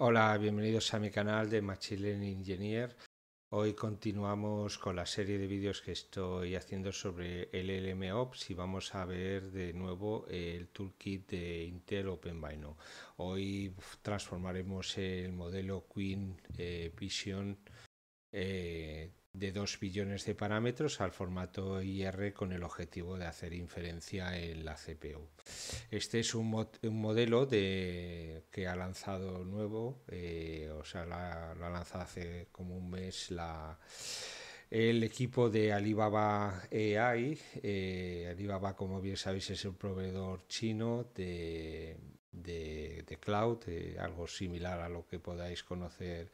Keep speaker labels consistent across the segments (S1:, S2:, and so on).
S1: Hola, bienvenidos a mi canal de machine learning Engineer. Hoy continuamos con la serie de vídeos que estoy haciendo sobre LLMOps y vamos a ver de nuevo el toolkit de Intel OpenVINO. Hoy transformaremos el modelo Queen eh, Vision eh, de 2 billones de parámetros al formato IR con el objetivo de hacer inferencia en la CPU. Este es un, modelo de, que ha lanzado nuevo, eh, o sea, la, lo ha lanzado hace como un mes la, el equipo de Alibaba AI. Eh, Alibaba, como bien sabéis, es el proveedor chino de, cloud, algo similar a lo que podáis conocer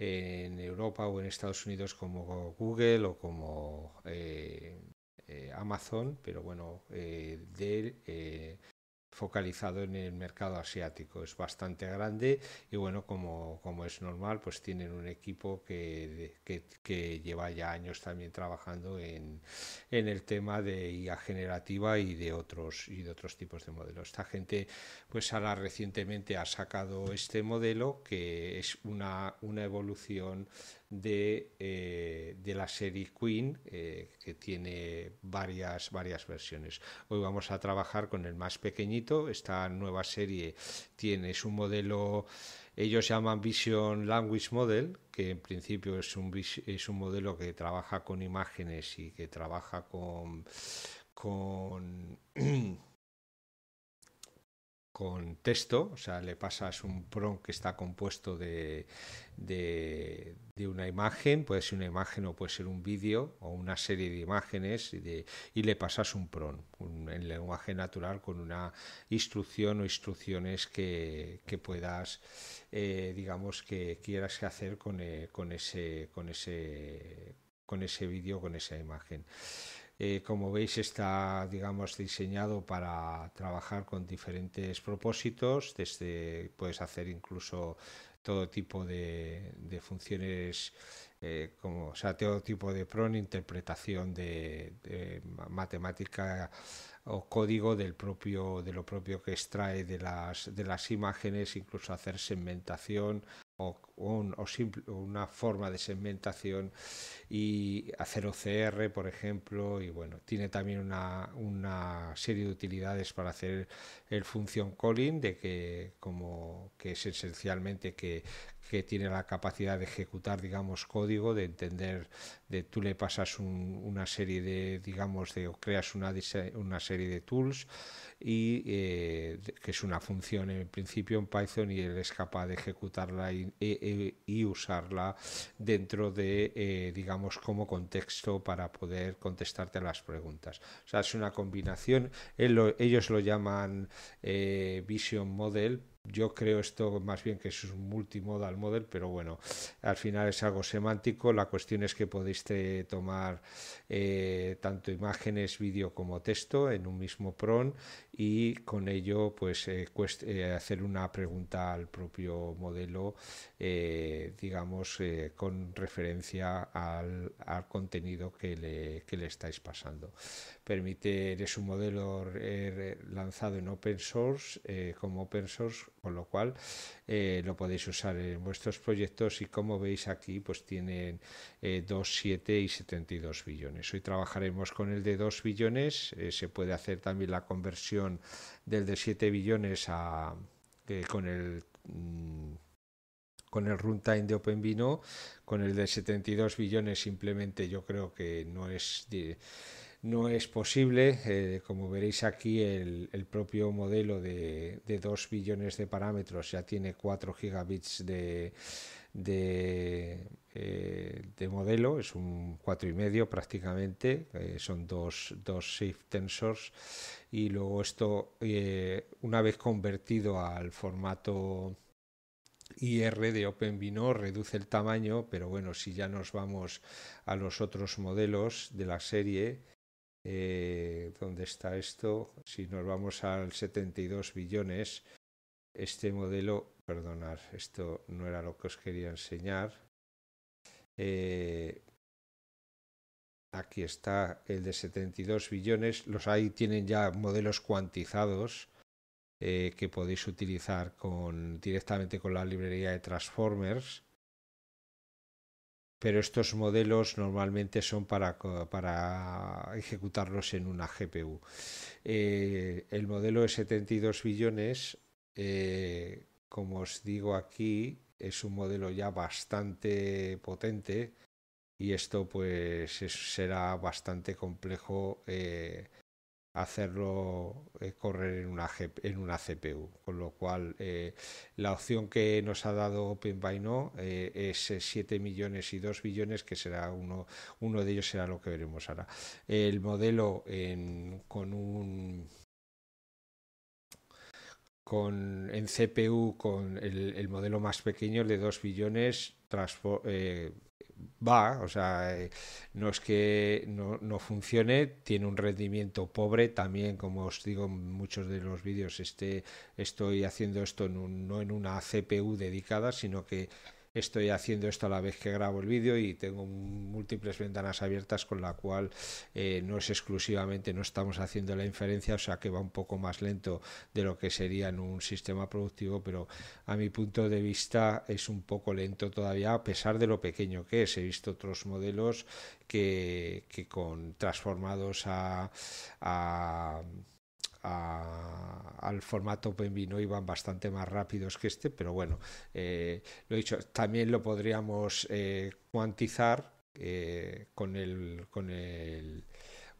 S1: en Europa o en Estados Unidos como Google o como eh, eh, Amazon, pero bueno, eh, eh focalizado en el mercado asiático. Es bastante grande y bueno, como, como es normal, pues tienen un equipo que, lleva ya años también trabajando en, el tema de IA generativa y de otros y de otros tipos de modelos. Esta gente, pues ahora recientemente ha sacado este modelo que es una, una evolución de, eh, la serie Queen, eh, que tiene varias, varias versiones. Hoy vamos a trabajar con el más pequeñito esta nueva serie tiene su modelo, ellos llaman Vision Language Model, que en principio es un, es un modelo que trabaja con imágenes y que trabaja con con texto, o sea, le pasas un prompt que está compuesto de, de, una imagen, puede ser una imagen o puede ser un vídeo o una serie de imágenes y, le pasas un prompt en lenguaje natural con una instrucción o instrucciones que, que puedas, eh, digamos, que quieras hacer con, eh, con ese, con ese, con ese vídeo, con esa imagen. Eh, como veis está, diseñado para trabajar con diferentes propósitos, puedes hacer incluso todo tipo de, funciones, eh, como, todo tipo de PRON, interpretación de, matemática o código de lo propio que extrae de las imágenes, incluso hacer segmentación, o, una forma de segmentación y hacer OCR, por ejemplo, y bueno, tiene también una, serie de utilidades para hacer el función calling, de que como que es esencialmente que que tiene la capacidad de ejecutar, digamos, código, de entender, de tú le pasas una serie de, digamos, de, creas una, una serie de tools y eh, que es una función en principio en Python y él es capaz de ejecutarla y, e, e, usarla dentro de, eh, digamos, como contexto para poder contestarte a las preguntas. O sea, es una combinación, ellos lo llaman eh, Vision Model, yo creo esto más bien que es un multimodal model, pero bueno, al final es algo semántico. La cuestión es que podéis tomar eh, tanto imágenes, vídeo como texto en un mismo PRON y con ello pues eh, eh, hacer una pregunta al propio modelo eh, digamos con referencia al, contenido que le, que le, estáis pasando permite es un modelo er, lanzado en open source como open source con lo cual eh, lo podéis usar en vuestros proyectos y como veis aquí pues tienen eh, 2, 7 y 72 billones. Hoy trabajaremos con el de 2 billones, eh, se puede hacer también la conversión del de 7 billones a, eh, con el... Mm, con el runtime de OpenVino, con el de 72 billones simplemente yo creo que no es no es posible. Eh, como veréis aquí, el, propio modelo de, dos 2 billones de parámetros ya tiene 4 gigabits de, eh, de, modelo, es un 4,5 prácticamente, eh, son dos, dos shift tensors. Y luego esto, una vez convertido al formato IR de OpenVINO reduce el tamaño, pero bueno, si ya nos vamos a los otros modelos de la serie, eh, ¿dónde está esto? Si nos vamos al 72 billones, este modelo, perdonad, esto no era lo que os quería enseñar. Eh, aquí está el de 72 billones, los hay, tienen ya modelos cuantizados. Eh, que podéis utilizar con, directamente con la librería de Transformers pero estos modelos normalmente son para, para ejecutarlos en una GPU. Eh, el modelo de 72 billones, eh, como os digo aquí, es un modelo ya bastante potente y esto pues será bastante complejo eh, hacerlo eh, correr en una, en una CPU. Con lo cual, eh, la opción que nos ha dado by eh, es 7 millones y 2 billones, que será uno, uno de ellos será lo que veremos ahora. El modelo en, con un con, en CPU con el, el modelo más pequeño el de 2 billones va, o sea, eh, no es que no, no, funcione, tiene un rendimiento pobre, también como os digo en muchos de los vídeos, este, estoy haciendo esto no en una CPU dedicada, sino que estoy haciendo esto a la vez que grabo el vídeo y tengo múltiples ventanas abiertas con la cual eh, no es exclusivamente, no estamos haciendo la inferencia, o sea que va un poco más lento de lo que sería en un sistema productivo, pero a mi punto de vista es un poco lento todavía a pesar de lo pequeño que es. He visto otros modelos que, que con transformados a, a al formato no iban bastante más rápidos que este, pero bueno, eh, lo dicho, también lo podríamos eh, cuantizar eh, con el con el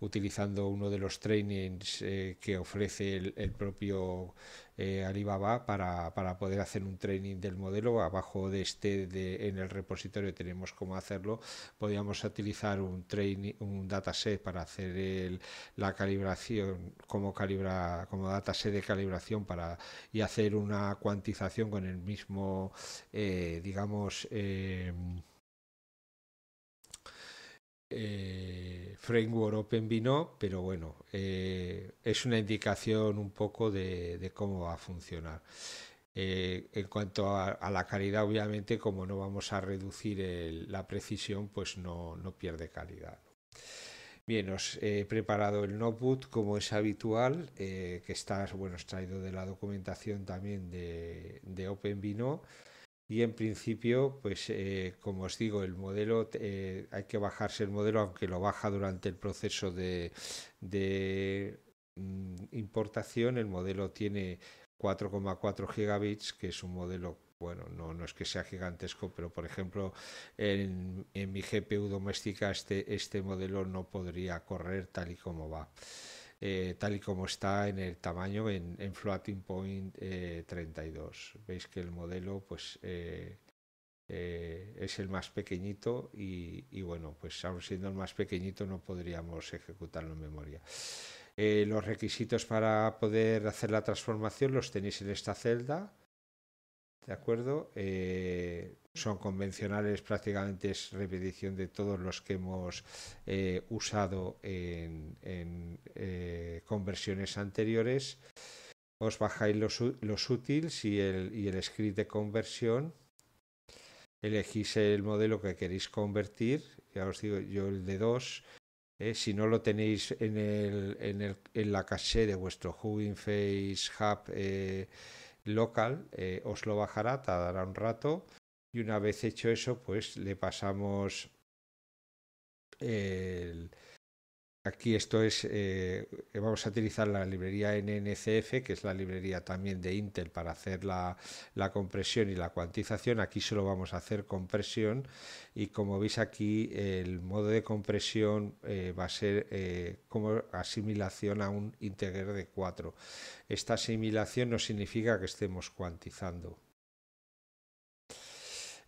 S1: utilizando uno de los trainings que ofrece el propio eh, Alibaba para, poder hacer un training del modelo. Abajo de este, en el repositorio tenemos cómo hacerlo. Podríamos utilizar un, training, un dataset para hacer la calibración como, calibra, como dataset de calibración para, y hacer una cuantización con el mismo, eh, digamos, eh, framework OpenVINO, pero bueno, eh, es una indicación un poco de, cómo va a funcionar. Eh, en cuanto a, la calidad, obviamente, como no vamos a reducir la precisión, pues no, pierde calidad. Bien, os he preparado el notebook como es habitual, eh, que está bueno, traído de la documentación también de, de OpenVINO y en principio, pues eh, como os digo, el modelo, eh, hay que bajarse el modelo, aunque lo baja durante el proceso de, mm, importación, el modelo tiene 4,4 gigabits, que es un modelo, bueno, no, no es que sea gigantesco, pero por ejemplo, en, en mi GPU doméstica este, este modelo no podría correr tal y como va. Eh, tal y como está en el tamaño en, floating point 32. Eh, Veis que el modelo pues, eh, es el más pequeñito y, bueno, pues aún siendo el más pequeñito no podríamos ejecutarlo en memoria. los requisitos para poder hacer la transformación los tenéis en esta celda. ¿de acuerdo? Eh, son convencionales, prácticamente es repetición de todos los que hemos eh, usado en, eh, conversiones anteriores. Os bajáis los, los útiles y el, y el script de conversión. Elegís el modelo que queréis convertir. Ya os digo, yo el de 2. si no lo tenéis en, el, en, el, en la caché de vuestro Hugging Face Hub local, eh, os lo bajará, tardará un rato y una vez hecho eso, pues le pasamos el, Aquí esto es, eh, vamos a utilizar la librería NNCF, que es la librería también de Intel para hacer la, compresión y la cuantización. Aquí solo vamos a hacer compresión y como veis aquí el modo de compresión eh, va a ser eh, como asimilación a un integer de 4. Esta asimilación no significa que estemos cuantizando.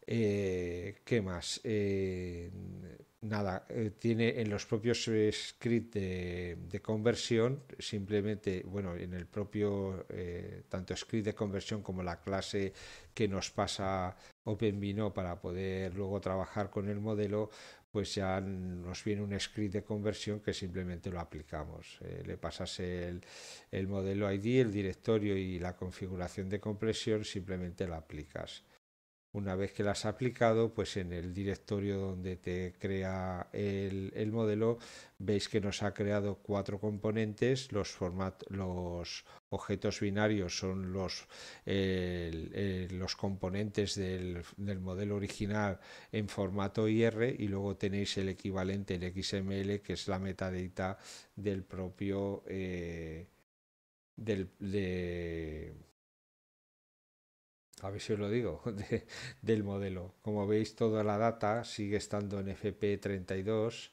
S1: ¿Qué más? nada, eh, tiene en los propios scripts de, conversión, simplemente, bueno, en el propio, eh, tanto script de conversión como la clase que nos pasa OpenVino para poder luego trabajar con el modelo, pues ya nos viene un script de conversión que simplemente lo aplicamos. Eh, le pasas el, el modelo ID, el directorio y la configuración de compresión, simplemente la aplicas. Una vez que las has aplicado, pues en el directorio donde te crea el, modelo, veis que nos ha creado cuatro componentes. Los, format, los objetos binarios son los, los componentes del, modelo original en formato IR y luego tenéis el equivalente, en XML, que es la metadata del propio... Eh, del, a ver si os lo digo, del modelo. Como veis, toda la data sigue estando en FP32.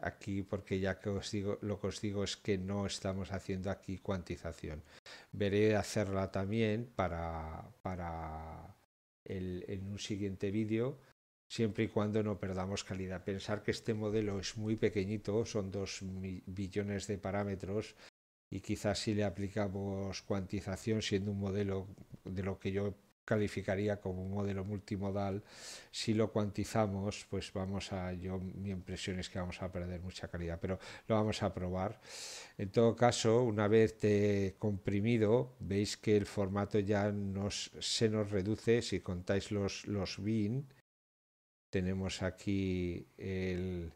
S1: Aquí, porque ya que os digo, lo que os digo es que no estamos haciendo aquí cuantización. Veré hacerla también para, para en un siguiente vídeo, siempre y cuando no perdamos calidad. Pensar que este modelo es muy pequeñito, son dos billones de parámetros, y quizás si le aplicamos cuantización, siendo un modelo de lo que yo calificaría como un modelo multimodal. Si lo cuantizamos, pues vamos a, yo mi impresión es que vamos a perder mucha calidad, pero lo vamos a probar. En todo caso, una vez te comprimido, veis que el formato ya nos, se nos reduce. Si contáis los, los bin, tenemos aquí el,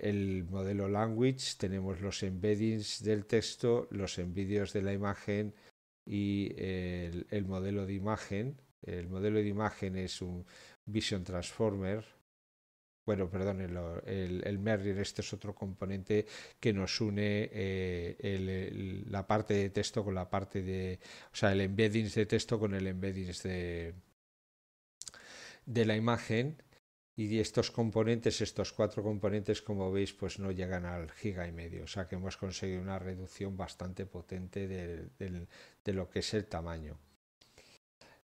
S1: el modelo language, tenemos los embeddings del texto, los envidios de la imagen, y el, modelo de imagen. El modelo de imagen es un Vision Transformer, bueno, perdón, el, el, Merrier, este es otro componente que nos une eh, la parte de texto con la parte de, o sea, el embeddings de texto con el embeddings de la imagen y estos componentes, estos cuatro componentes, como veis, pues no llegan al giga y medio, o sea que hemos conseguido una reducción bastante potente de, lo que es el tamaño.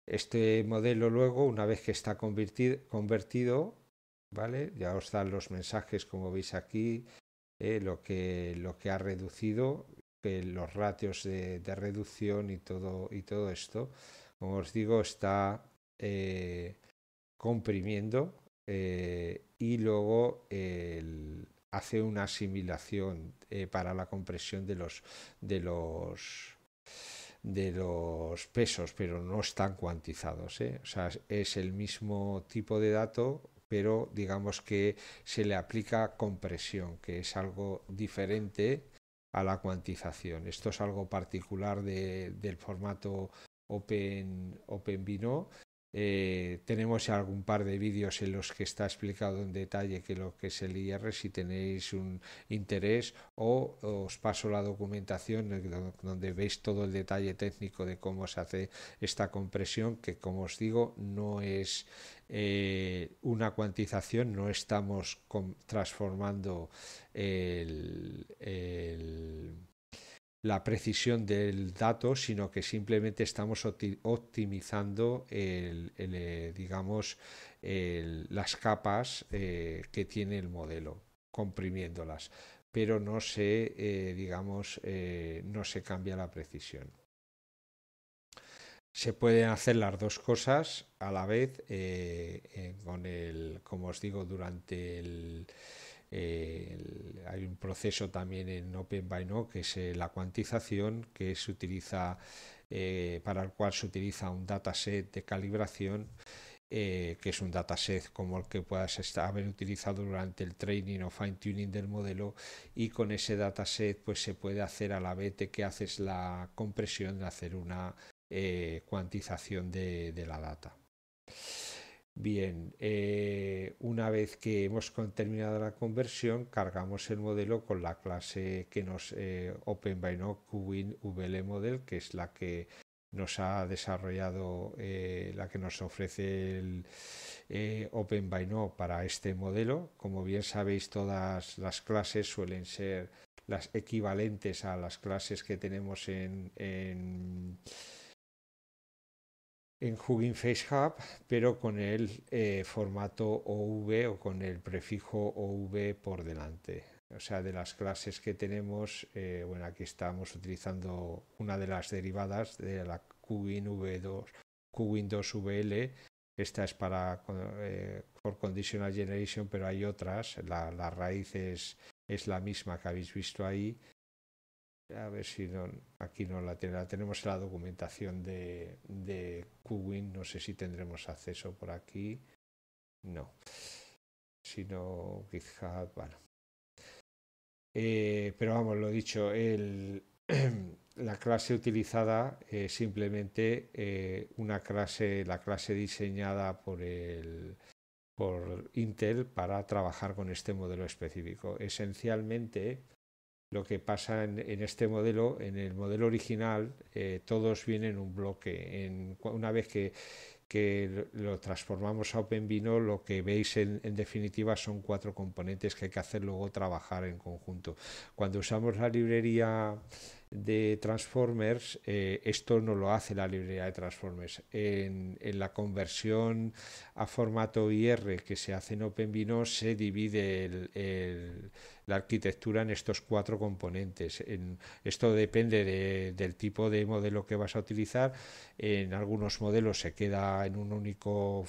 S1: Este modelo luego, una vez que está convertido, ¿vale? ya os dan los mensajes, como veis aquí, eh, lo, que, lo que ha reducido, que los ratios de, reducción y todo, y todo esto. Como os digo, está eh, comprimiendo eh, y luego hace una asimilación eh, para la compresión de los, pesos, pero no están cuantizados. ¿eh? es el mismo tipo de dato, pero digamos que se le aplica compresión, que es algo diferente a la cuantización. Esto es algo particular del formato Open, Open eh, tenemos algún par de vídeos en los que está explicado en detalle que lo que es el IR si tenéis un interés o os paso la documentación donde veis todo el detalle técnico de cómo se hace esta compresión que como os digo no es eh, una cuantización no estamos transformando el la precisión del dato, sino que simplemente estamos optimizando el, eh, digamos, las capas eh, que tiene el modelo, comprimiéndolas, pero no se, eh, digamos, no se cambia la precisión. Se pueden hacer las dos cosas a la vez, con el, como os digo, durante el, hay un proceso también en Open que es eh, la cuantización que se utiliza eh, para el cual se utiliza un dataset de calibración eh, que es un dataset como el que puedas haber utilizado durante el training o fine tuning del modelo y con ese dataset pues se puede hacer a la vez que haces la compresión de hacer una cuantización de la data. Bien, eh, una vez que hemos terminado la conversión, cargamos el modelo con la clase que nos eh, no Model, que es la que nos ha desarrollado, eh, la que nos ofrece el eh, para este modelo. Como bien sabéis, todas las clases suelen ser las equivalentes a las clases que tenemos en en Hugging Face Hub, pero con el eh, formato OV o con el prefijo OV por delante. O sea, de las clases que tenemos, eh, bueno, aquí estamos utilizando una de las derivadas de la Qwin V2, 2 VL. Esta es para eh, for Conditional Generation, pero hay otras. La, raíz es la misma que habéis visto ahí a ver si no, aquí no la, tenemos la documentación de, de Qwin. No sé si tendremos acceso por aquí. No. Si no, GitHub, bueno. Eh, pero vamos, lo dicho, el, la clase utilizada es simplemente eh, una clase, la clase diseñada por el por Intel para trabajar con este modelo específico. Esencialmente, lo que pasa en, este modelo, en el modelo original, eh, todos vienen en un bloque. En, una vez que, lo transformamos a OpenVino, lo que veis en, definitiva son cuatro componentes que hay que hacer luego trabajar en conjunto. Cuando usamos la librería de Transformers, eh, esto no lo hace la librería de Transformers. En, en, la conversión a formato IR que se hace en OpenVINO se divide la arquitectura en estos cuatro componentes. En, esto depende del tipo de modelo que vas a utilizar. En algunos modelos se queda en un único,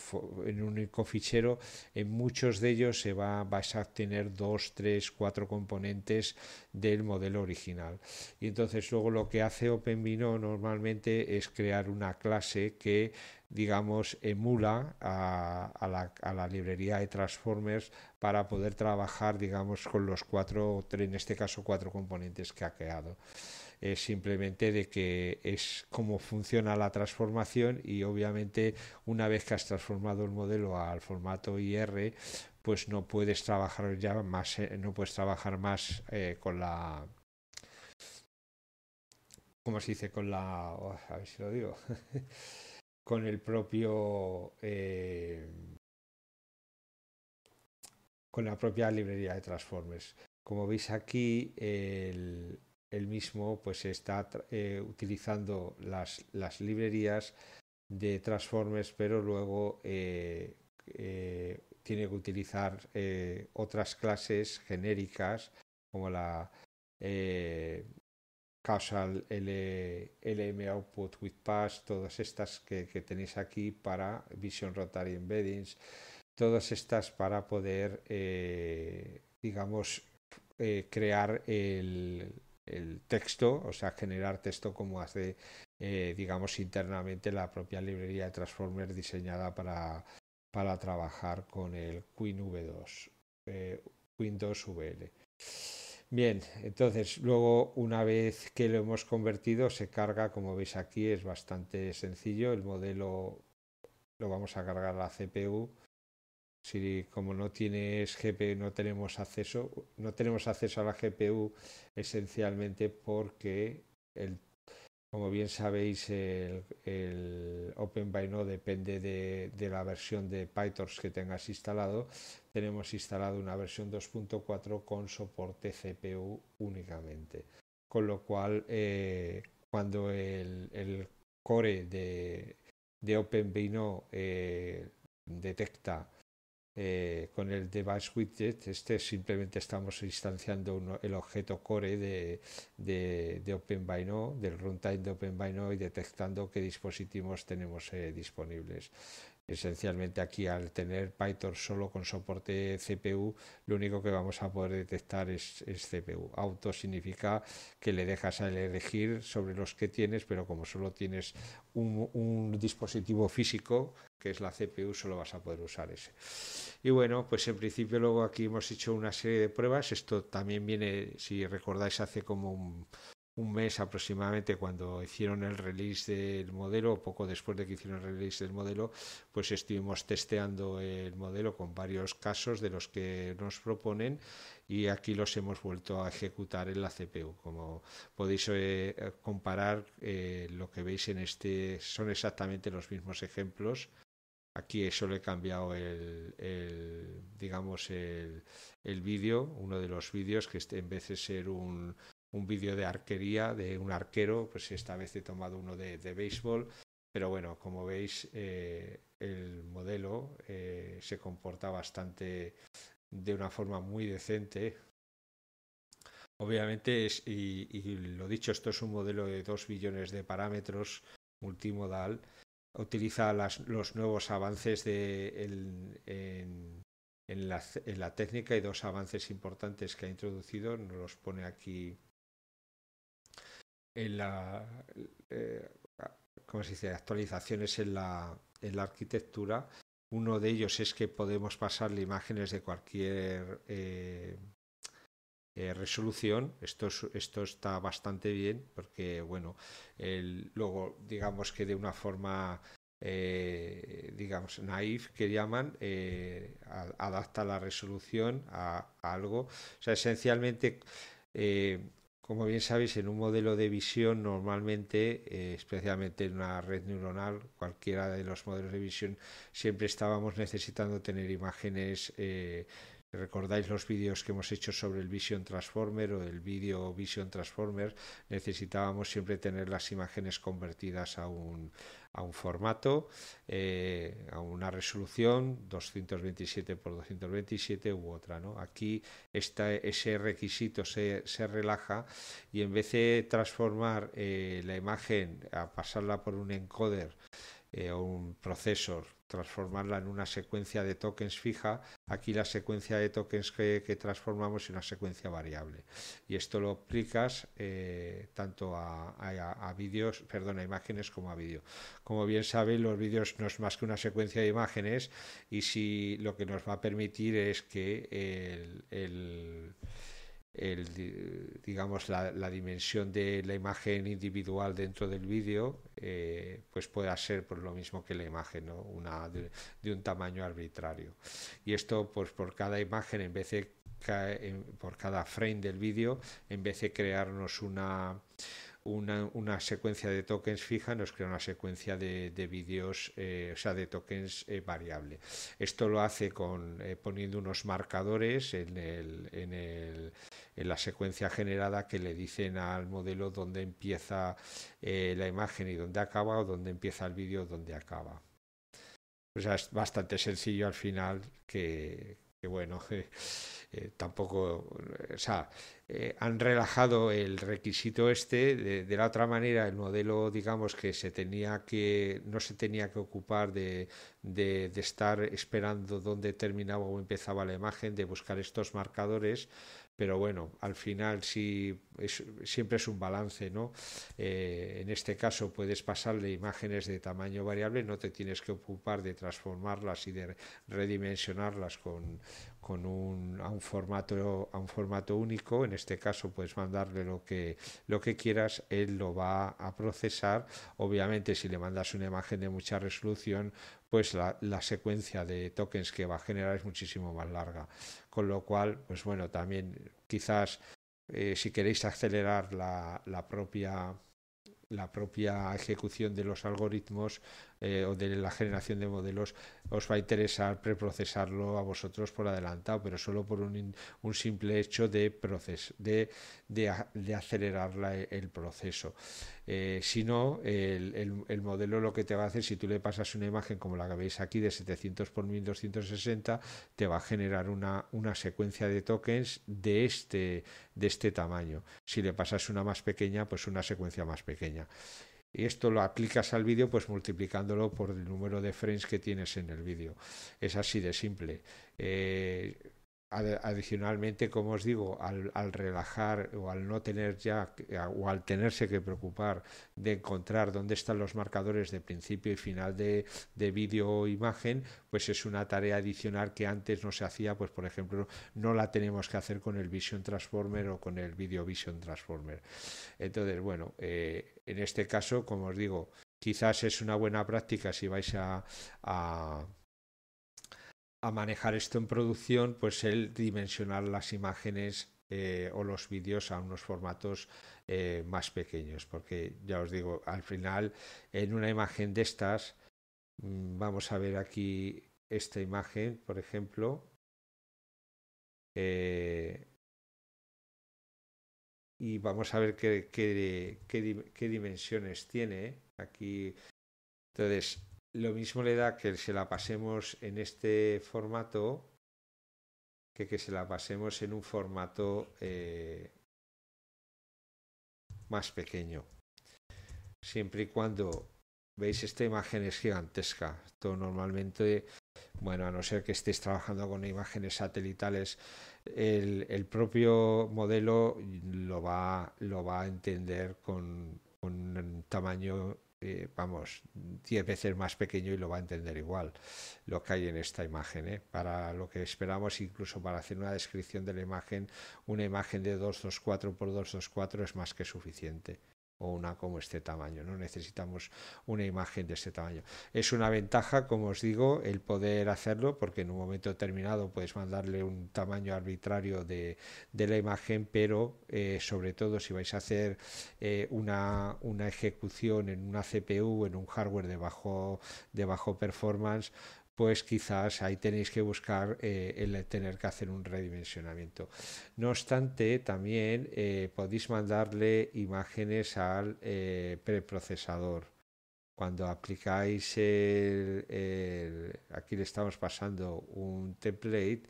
S1: en un único fichero. En muchos de ellos se va, vas a obtener dos, tres, cuatro componentes del modelo original. Y entonces luego lo que hace OpenVINO normalmente es crear una clase que digamos, emula a, la, la, librería de Transformers para poder trabajar, digamos, con los cuatro, en este caso, cuatro componentes que ha creado es simplemente de que es cómo funciona la transformación y obviamente una vez que has transformado el modelo al formato IR, pues no puedes trabajar ya más, eh, no puedes trabajar más eh, con la ¿cómo se dice? Con la. Oh, a ver si lo digo. con el propio. Eh, con la propia librería de transformes Como veis aquí, el, el mismo pues está eh, utilizando las, las, librerías de Transformers, pero luego eh, eh, tiene que utilizar otras clases genéricas como la causal LM output with pass, todas estas que tenéis aquí para Vision Rotary Embeddings, todas estas para poder, digamos, crear el, el texto, o sea, generar texto como hace, eh, digamos, internamente la propia librería de Transformers diseñada para, para trabajar con el v 2 eh, 2 VL. Bien, entonces luego una vez que lo hemos convertido se carga, como veis aquí es bastante sencillo, el modelo lo vamos a cargar a la CPU si como no tienes GPU, no tenemos acceso, no tenemos acceso a la GPU esencialmente porque como bien sabéis, el, el depende de, la versión de PyTorch que tengas instalado. Tenemos instalado una versión 2.4 con soporte CPU únicamente. Con lo cual, eh, cuando el, core de, OpenBino eh, detecta eh, con el device Widget, este simplemente estamos instanciando el objeto core de, de, del runtime de OpenByNo y detectando qué dispositivos tenemos eh, disponibles. Esencialmente aquí al tener Python solo con soporte CPU, lo único que vamos a poder detectar es, CPU. Auto significa que le dejas a elegir sobre los que tienes, pero como solo tienes un dispositivo físico, que es la CPU, solo vas a poder usar ese. Y bueno, pues en principio luego aquí hemos hecho una serie de pruebas. Esto también viene, si recordáis, hace como un, un mes aproximadamente cuando hicieron el release del modelo, poco después de que hicieron el release del modelo, pues estuvimos testeando el modelo con varios casos de los que nos proponen y aquí los hemos vuelto a ejecutar en la CPU. Como podéis eh, comparar, eh, lo que veis en este son exactamente los mismos ejemplos. Aquí solo he cambiado el, el digamos, el, el vídeo, uno de los vídeos que en vez de ser un, un vídeo de arquería de un arquero, pues esta vez he tomado uno de, de béisbol, pero bueno, como veis, eh, el modelo eh, se comporta bastante de una forma muy decente. Obviamente, y, lo dicho, esto es un modelo de dos billones de parámetros multimodal, utiliza las, los nuevos avances de en, la, en, la, técnica y dos avances importantes que ha introducido, nos los pone aquí en la eh, dice? actualizaciones en la, en la arquitectura. Uno de ellos es que podemos pasarle imágenes de cualquier eh, eh, resolución. Esto, esto está bastante bien porque, bueno, luego digamos que de una forma, digamos, naif que llaman, adapta la resolución a, algo. O sea, esencialmente como bien sabéis, en un modelo de visión normalmente, eh, especialmente en una red neuronal, cualquiera de los modelos de visión, siempre estábamos necesitando tener imágenes. Eh, Recordáis los vídeos que hemos hecho sobre el Vision Transformer o el vídeo Vision Transformer, necesitábamos siempre tener las imágenes convertidas a un, a un formato, eh, a una resolución 227 por 227 u otra. ¿no? Aquí ese requisito se, relaja y en vez de transformar eh, la imagen a pasarla por un encoder, eh, un proceso transformarla en una secuencia de tokens fija, aquí la secuencia de tokens que, transformamos en una secuencia variable. Y esto lo aplicas eh, tanto a, vídeos, perdón, a imágenes como a vídeo. Como bien sabéis, los vídeos no es más que una secuencia de imágenes y si lo que nos va a permitir es que el el, digamos, la, dimensión de la imagen individual dentro del vídeo, eh, pues pueda ser por pues, lo mismo que la imagen, Una de, un tamaño arbitrario. Y esto, pues por cada imagen, en vez de por cada frame del vídeo, en vez de crearnos una una, secuencia de tokens fija nos crea una secuencia de, vídeos, eh, o sea, de tokens eh, variable. Esto lo hace con eh, poniendo unos marcadores en, el, en, el, en, la secuencia generada que le dicen al modelo dónde empieza la imagen y dónde acaba, o dónde empieza el vídeo, dónde acaba. O sea, es bastante sencillo al final que, bueno, eh, tampoco, o sea, eh, han relajado el requisito este, de, la otra manera el modelo, digamos, que se tenía que, no se tenía que ocupar de, de, de estar esperando dónde terminaba o empezaba la imagen, de buscar estos marcadores, pero bueno, al final si siempre es un balance, ¿no? Eh, en este caso puedes pasarle imágenes de tamaño variable, no te tienes que ocupar de transformarlas y de redimensionarlas con, un, a un formato a un formato único. En este caso puedes mandarle lo que lo que quieras, él lo va a procesar. Obviamente, si le mandas una imagen de mucha resolución, pues la, secuencia de tokens que va a generar es muchísimo más larga. Con lo cual, pues bueno, también quizás eh, si queréis acelerar propia, la propia ejecución de los algoritmos, eh, o de la generación de modelos, os va a interesar preprocesarlo a vosotros por adelantado, pero solo por un, simple hecho de, de, acelerar el proceso. Eh, si no, el, modelo lo que te va a hacer, si tú le pasas una imagen como la que veis aquí de 700 por 1260, te va a generar una, una secuencia de tokens de este, de este tamaño. Si le pasas una más pequeña, pues una secuencia más pequeña. Y esto lo aplicas al vídeo pues multiplicándolo por el número de frames que tienes en el vídeo. Es así de simple. Eh, Adicionalmente, como os digo, al, relajar o al no tener ya o al tenerse que preocupar de encontrar dónde están los marcadores de principio y final de, de vídeo o imagen, pues es una tarea adicional que antes no se hacía, pues por ejemplo, no la tenemos que hacer con el Vision Transformer o con el Video Vision Transformer. Entonces, bueno, eh, en este caso, como os digo, quizás es una buena práctica si vais a a manejar esto en producción, pues el dimensionar las imágenes eh, o los vídeos a unos formatos eh, más pequeños, porque ya os digo, al final en una imagen de estas, mm, vamos a ver aquí esta imagen, por ejemplo, eh, y vamos a ver qué, qué, qué dimensiones tiene aquí. Entonces, lo mismo le da que se la pasemos en este formato que que se la pasemos en un formato eh, más pequeño. Siempre y cuando veis esta imagen es gigantesca. Esto normalmente, bueno, a no ser que estéis trabajando con imágenes satelitales, el, el propio modelo lo va, lo va a entender con, con un tamaño vamos, 10 veces más pequeño y lo va a entender igual lo que hay en esta imagen. ¿eh? Para lo que esperamos, incluso para hacer una descripción de la imagen, una imagen de 224 por 224 es más que suficiente o una como este tamaño. No necesitamos una imagen de este tamaño. Es una ventaja, como os digo, el poder hacerlo porque en un momento determinado puedes mandarle un tamaño arbitrario de, la imagen, pero eh, sobre todo si vais a hacer eh, una, ejecución en una CPU, en un hardware bajo, de bajo performance, pues quizás ahí tenéis que buscar eh, el tener que hacer un redimensionamiento. No obstante, también eh, podéis mandarle imágenes al eh, preprocesador. Cuando aplicáis el, el, aquí le estamos pasando un template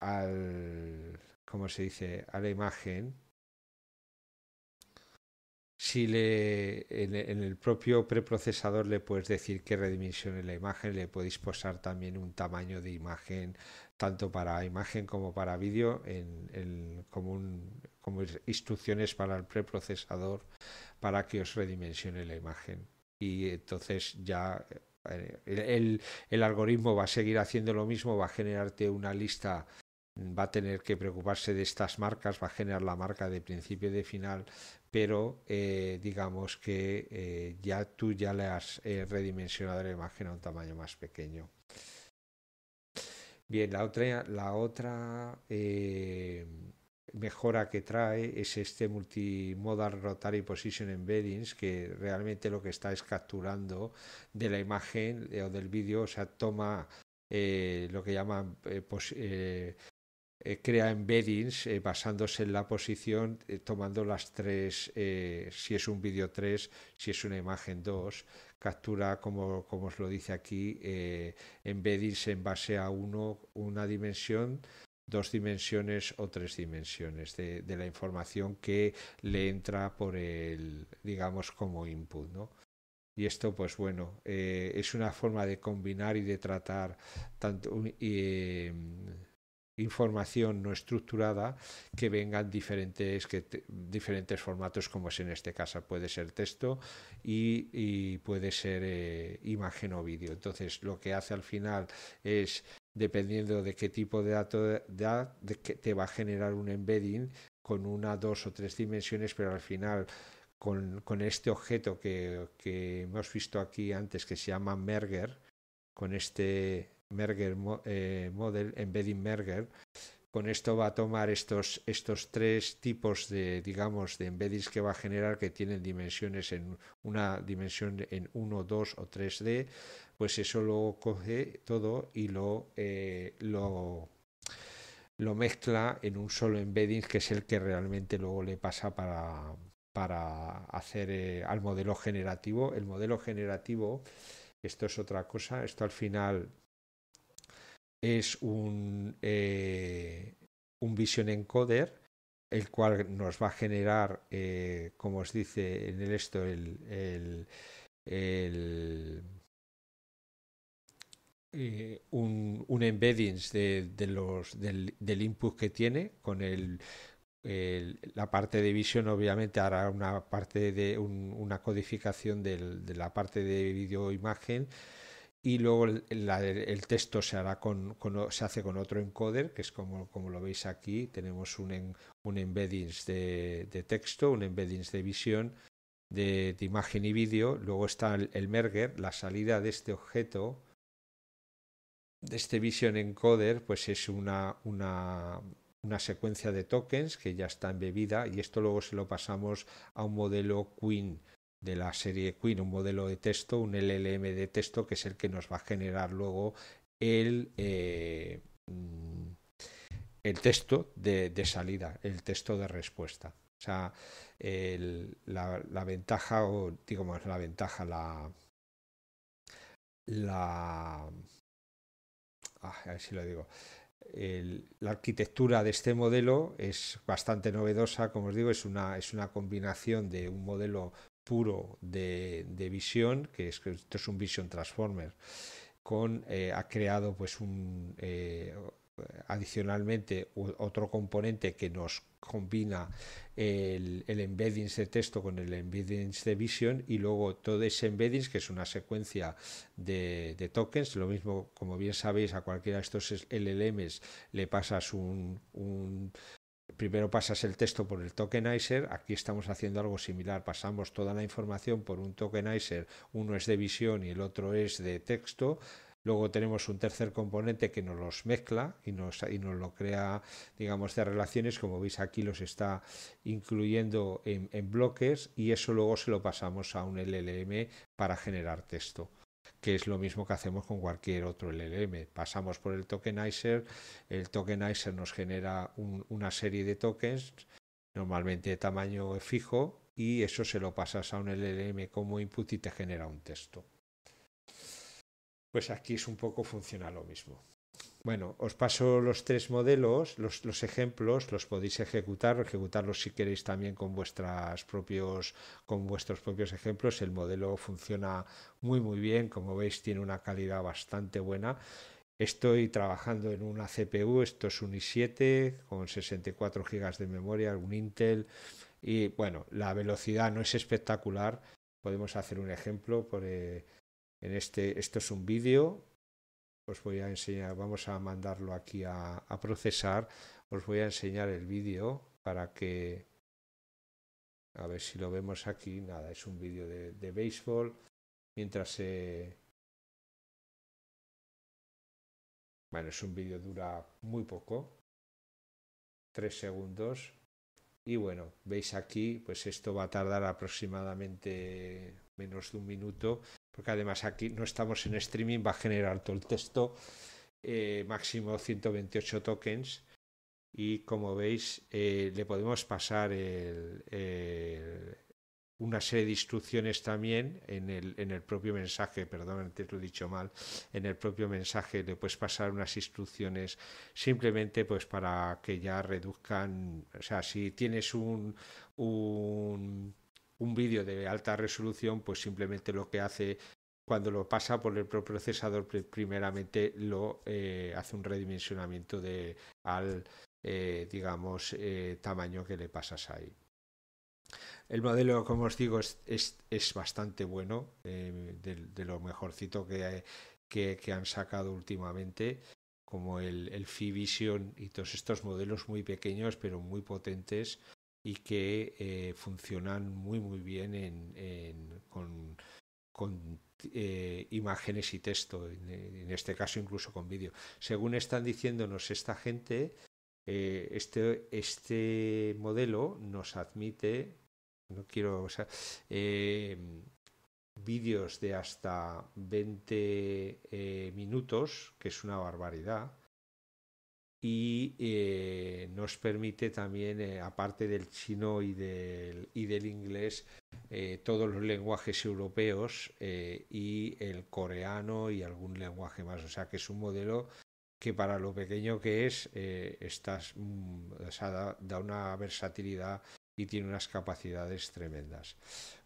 S1: al, ¿cómo se dice? a la imagen si le, en, el propio preprocesador le puedes decir que redimensione la imagen, le podéis posar también un tamaño de imagen, tanto para imagen como para vídeo, en, como, instrucciones para el preprocesador para que os redimensione la imagen. Y entonces ya eh, el, algoritmo va a seguir haciendo lo mismo, va a generarte una lista va a tener que preocuparse de estas marcas, va a generar la marca de principio y de final, pero eh, digamos que eh, ya tú ya le has eh, redimensionado la imagen a un tamaño más pequeño. Bien, la otra, la otra mejora que trae es este multimodal rotary position embeddings que realmente lo que está es capturando de la imagen o del vídeo, o sea, toma lo que llaman eh, crea embeddings eh, basándose en la posición, eh, tomando las tres, si es un vídeo 3, si es una imagen 2, captura, como, como os lo dice aquí, embeddings en base a uno, una dimensión dos dimensiones o tres dimensiones de, la información que le entra por el, digamos, como input, ¿no? Y esto, pues bueno, es una forma de combinar y de tratar tanto... Em, información no estructurada que vengan diferentes, que diferentes formatos, como es en este caso, puede ser texto y, puede ser eh, imagen o vídeo. Entonces, lo que hace al final es, dependiendo de qué tipo de dato da, que te va a generar un embedding con una, dos o tres dimensiones, pero al final con, este objeto que, que hemos visto aquí antes, que se llama Merger, con este Merger eh, Model, Embedding Merger. Con esto va a tomar estos, estos tres tipos de, digamos, de embeddings que va a generar que tienen dimensiones en una dimensión en 1, 2 o 3D, pues eso lo coge todo y lo, eh, lo, lo mezcla en un solo embedding que es el que realmente luego le pasa para, para hacer eh, al modelo generativo. El modelo generativo, esto es otra cosa, esto al final es un, eh, un Vision Encoder, el cual nos va a generar, eh, como os dice en el esto, el, el, eh, un, un embeddings de, los, del, input que tiene con el, la parte de visión obviamente hará una parte de una codificación de la parte de video imagen y luego el, texto se, hará con, se hace con otro encoder, que es como, lo veis aquí, tenemos un, embeddings de, texto, un embeddings de visión, de, imagen y vídeo, luego está el, merger, la salida de este objeto, de este vision encoder, pues es una, una secuencia de tokens que ya está embebida y esto luego se lo pasamos a un modelo Queen de la serie Queen, un modelo de texto, un LLM de texto, que es el que nos va a generar luego el, eh, mm, el texto de, de, salida, el texto de respuesta. O sea, la, la, ventaja, o digamos, la ventaja, la. La. Ah, a ver si lo digo. la arquitectura de este modelo es bastante novedosa, como os digo, es una, es una combinación de un modelo puro de, visión, que es, que esto es un Vision Transformer, con, eh, ha creado pues un, eh, adicionalmente otro componente que nos combina el, el, embeddings de texto con el embeddings de visión y luego todo ese embeddings que es una secuencia de, tokens lo mismo como bien sabéis a cualquiera de estos LLMs le pasas un, primero pasas el texto por el tokenizer, aquí estamos haciendo algo similar, pasamos toda la información por un tokenizer, uno es de visión y el otro es de texto, Luego tenemos un tercer componente que nos los mezcla y nos, lo crea, digamos, de relaciones. Como veis aquí los está incluyendo en bloques y eso luego se lo pasamos a un LLM para generar texto que es lo mismo que hacemos con cualquier otro LLM. Pasamos por el tokenizer, el tokenizer nos genera una serie de tokens, normalmente de tamaño fijo, y eso se lo pasas a un LLM como input y te genera un texto. Pues aquí es un poco funciona lo mismo. Bueno, os paso los tres modelos, los, ejemplos, los podéis ejecutar, ejecutarlos si queréis también con, vuestras propios, con vuestros propios ejemplos. El modelo funciona muy muy bien, como veis tiene una calidad bastante buena. Estoy trabajando en una CPU, esto es un i7 con 64 GB de memoria, un Intel y bueno, la velocidad no es espectacular. Podemos hacer un ejemplo por, eh, en este, esto es un vídeo os voy a enseñar, vamos a mandarlo aquí a, a procesar, os voy a enseñar el vídeo para que, a ver si lo vemos aquí, nada, es un vídeo de, de béisbol, mientras se... Eh, bueno, es un vídeo, dura muy poco, tres segundos, y bueno, veis aquí, pues esto va a tardar aproximadamente menos de un minuto porque además aquí no estamos en streaming, va a generar todo el texto, eh, máximo 128 tokens y como veis eh, le podemos pasar una serie de instrucciones también en el, en el propio mensaje, perdón, antes lo he dicho mal, en el propio mensaje le puedes pasar unas instrucciones simplemente pues para que ya reduzcan, o sea, si tienes un un vídeo de alta resolución, pues simplemente lo que hace cuando lo pasa por el procesador, primeramente lo eh, hace un redimensionamiento de, al, eh, digamos, eh, tamaño que le pasas ahí. El modelo, como os digo, es, es, bastante bueno, de, lo mejorcito que, que, han sacado últimamente, como el, el Fivision y todos estos modelos muy pequeños pero muy potentes y que eh, funcionan muy muy bien en, con, eh, imágenes y texto, en, este caso incluso con vídeo. Según están diciéndonos esta gente, eh, este, este modelo nos admite, no quiero, vídeos de hasta 20 minutos, que es una barbaridad, y eh, nos permite también, eh, aparte del chino y del, y del inglés, eh, todos los lenguajes europeos y el coreano y algún lenguaje más. O sea que es un modelo que para lo pequeño que es, estás, mm, da, una versatilidad y tiene unas capacidades tremendas.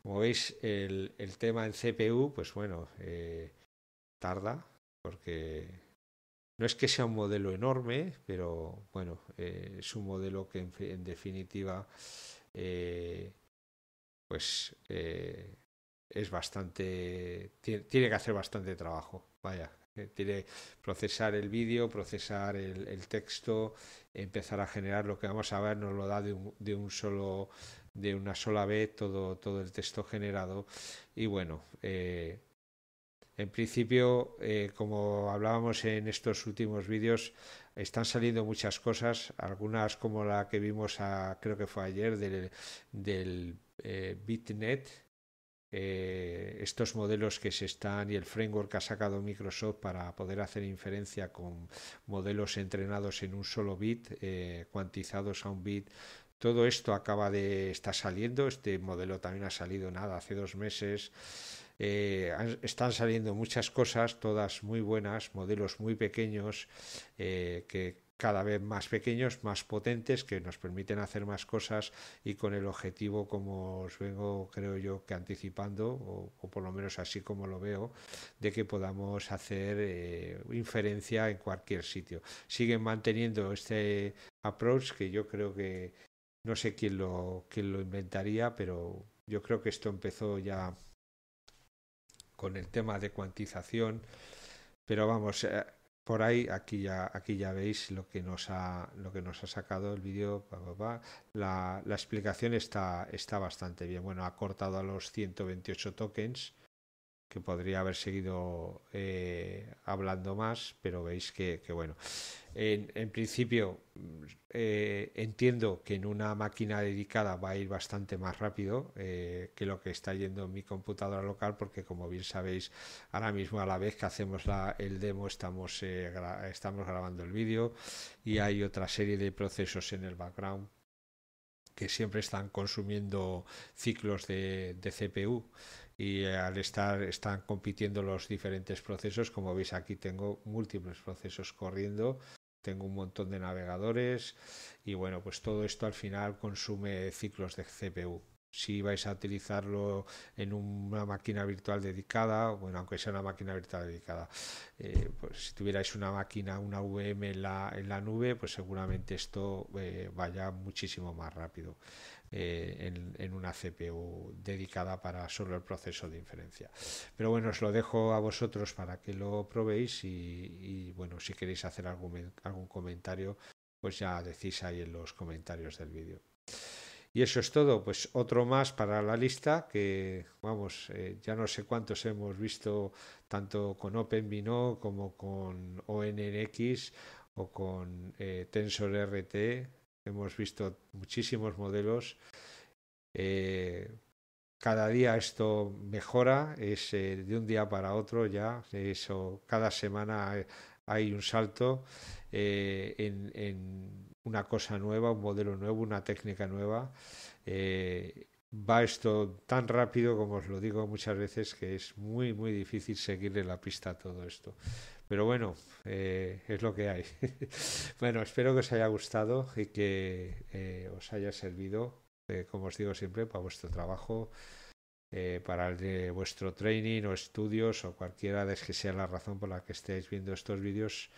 S1: Como veis, el, el tema en CPU, pues bueno, tarda, porque no es que sea un modelo enorme, pero bueno, eh, es un modelo que en, definitiva eh, pues eh, es bastante, tiene, que hacer bastante trabajo, vaya. Tiene procesar el vídeo, procesar el, texto, empezar a generar lo que vamos a ver, nos lo da de un, solo, de una sola vez todo, todo el texto generado. Y bueno, en principio, eh, como hablábamos en estos últimos vídeos, están saliendo muchas cosas, algunas como la que vimos a, creo que fue ayer, del, eh, BitNet, eh, estos modelos que se están y el framework que ha sacado Microsoft para poder hacer inferencia con modelos entrenados en un solo bit, cuantizados a un bit. Todo esto acaba de estar saliendo. Este modelo también ha salido nada hace dos meses. Eh, están saliendo muchas cosas, todas muy buenas, modelos muy pequeños, eh, que cada vez más pequeños, más potentes, que nos permiten hacer más cosas y con el objetivo, como os vengo, creo yo, que anticipando, o, por lo menos así como lo veo, de que podamos hacer eh, inferencia en cualquier sitio. Siguen manteniendo este approach que yo creo que no sé quién lo, quién lo inventaría, pero yo creo que esto empezó ya con el tema de cuantización. Pero vamos, eh, por ahí, aquí ya, aquí ya veis lo que nos ha, lo que nos ha sacado el vídeo. La, la, explicación está, está bastante bien. Bueno, ha cortado a los 128 tokens que podría haber seguido eh, hablando más, pero veis que, bueno, en, principio mm, eh, entiendo que en una máquina dedicada va a ir bastante más rápido eh, que lo que está yendo en mi computadora local, porque como bien sabéis, ahora mismo a la vez que hacemos la, el demo estamos, grabando el vídeo y hay otra serie de procesos en el background que siempre están consumiendo ciclos de CPU y eh, al estar están compitiendo los diferentes procesos, como veis aquí tengo múltiples procesos corriendo, tengo un montón de navegadores y bueno, pues todo esto al final consume ciclos de CPU. Si vais a utilizarlo en una máquina virtual dedicada, bueno, aunque sea una máquina virtual dedicada, eh, pues si tuvierais una máquina, una VM en la, nube, pues seguramente esto eh, vaya muchísimo más rápido. Eh, en, una CPU dedicada para solo el proceso de inferencia. Pero bueno, os lo dejo a vosotros para que lo probéis y, bueno, si queréis hacer algún, comentario, pues ya decís ahí en los comentarios del vídeo. Y eso es todo, pues otro más para la lista que, vamos, eh, ya no sé cuántos hemos visto tanto con OpenVINO como con ONNX o con eh, TensorRT Hemos visto muchísimos modelos. Eh, cada día esto mejora, es eh, de un día para otro ya, eso, cada semana hay un salto eh, en, una cosa nueva, un modelo nuevo, una técnica nueva va esto tan rápido, como os lo digo muchas veces, que es muy, muy difícil seguirle la pista a todo esto. Pero bueno, eh, es lo que hay. bueno, espero que os haya gustado y que eh, os haya servido, eh, como os digo siempre, para vuestro trabajo, para vuestro training o estudios o cualquiera de que sea la razón por la que estéis viendo estos vídeos.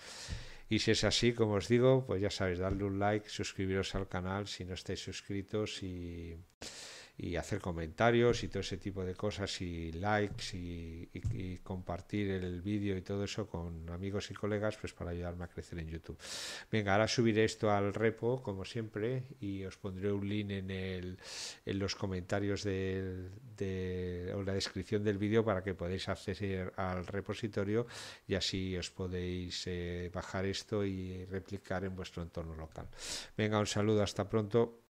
S1: Y si es así, como os digo, pues ya sabéis, darle un like, suscribiros al canal si no estáis suscritos y y hacer comentarios y todo ese tipo de cosas y likes y, compartir el vídeo y todo eso con amigos y colegas pues para ayudarme a crecer en YouTube. Venga, ahora subiré esto al repo como siempre y os pondré un link en, el, en los comentarios de, de la descripción del vídeo para que podáis acceder al repositorio y así os podéis eh, bajar esto y replicar en vuestro entorno local. Venga, un saludo, hasta pronto.